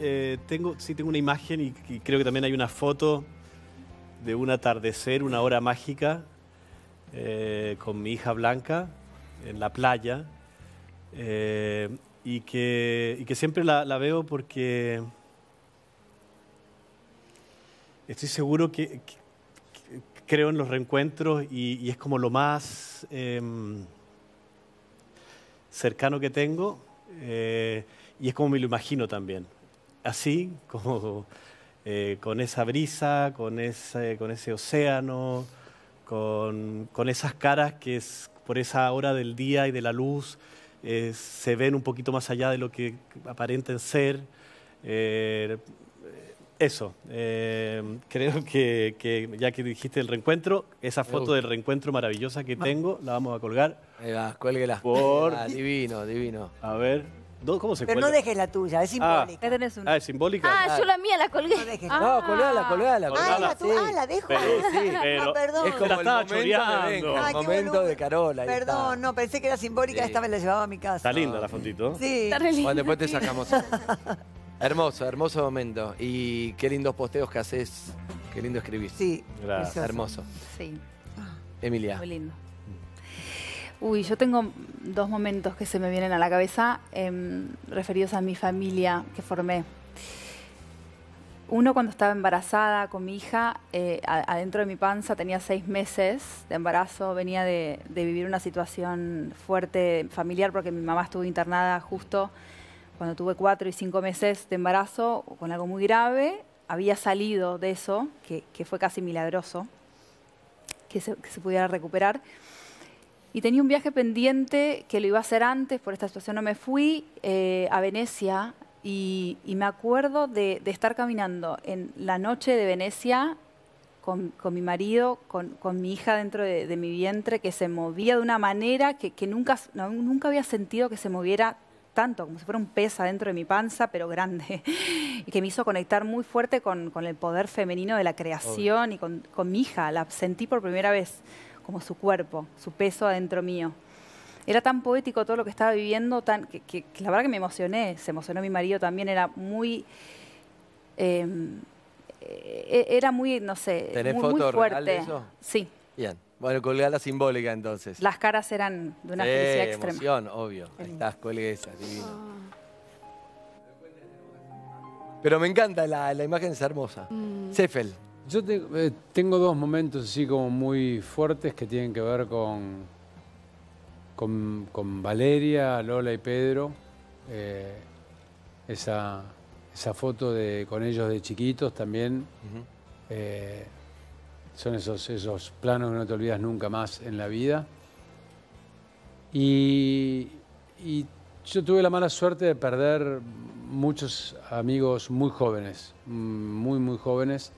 Eh, tengo, sí tengo una imagen y, creo que también hay una foto de un atardecer, una hora mágica, eh, con mi hija Blanca en la playa. Eh, y, que, siempre la, veo porque estoy seguro que, creo en los reencuentros y, es como lo más em, cercano que tengo y es como me lo imagino también así, como eh, con esa brisa, con ese, con ese océano, con, esas caras que es, por esa hora del día y de la luz eh, se ven un poquito más allá de lo que aparenten ser. Eh, eso, creo que, ya que dijiste el reencuentro, esa foto del reencuentro maravillosa que tengo la vamos a colgar. Ahí va, Por... Ah, divino, divino. A ver. ¿Cómo se Pero no dejes la tuya, es ah. simbólica. Ah, ¿es simbólica? Ah, yo la mía la colgué. No, dejes. Ah. no colgala, colgala. Ah, la, sí. ah, la dejo. Pero, sí, pero ah, perdón. Es como la estaba el momento de Carola. Perdón, no, pensé que era simbólica, esta me la llevaba a mi casa. Está linda la fontito Sí. Está re linda. Bueno, después te sacamos. hermoso, hermoso momento. Y qué lindos posteos que haces, qué lindo escribir. Sí. Gracias. Hermoso. Sí. Emilia. Muy lindo. Uy, yo tengo dos momentos que se me vienen a la cabeza em, referidos a mi familia que formé. Uno cuando estaba embarazada con mi hija, eh, adentro de mi panza tenía seis meses de embarazo, venía de, vivir una situación fuerte familiar porque mi mamá estuvo internada justo cuando tuve cuatro y cinco meses de embarazo con algo muy grave, había salido de eso, que, fue casi milagroso, que se pudiera recuperar. Y tenía un viaje pendiente que lo iba a hacer antes, por esta situación no me fui, eh, a Venecia. Y, me acuerdo de, estar caminando en la noche de Venecia con, mi marido, con, mi hija dentro de, mi vientre, que se movía de una manera que, nunca, nunca había sentido que se moviera tanto, como si fuera un pez dentro de mi panza, pero grande, y que me hizo conectar muy fuerte con, el poder femenino de la creación y con mi hija. La sentí por primera vez como su cuerpo, su peso adentro mío. Era tan poético todo lo que estaba viviendo, tan, que, la verdad que me emocioné, se emocionó mi marido también, era muy... Em, e, e, era muy, no sé, muy, fuerte. eso? Sí. Bien. Bueno, colgá la simbólica entonces. Las caras eran de una felicidad extrema. Emoción, obvio. Ahí estás, Pero me encanta, la, imagen es hermosa. Mm. Cefel. Yo eh, tengo dos momentos así como muy fuertes que tienen que ver con, con, Valeria, Lola y Pedro. Eh, esa, foto de, con ellos de chiquitos también. Eh, son esos, esos planos que no te olvidas nunca más en la vida. y yo tuve la mala suerte de perder muchos amigos muy jóvenes, mm, muy, muy jóvenes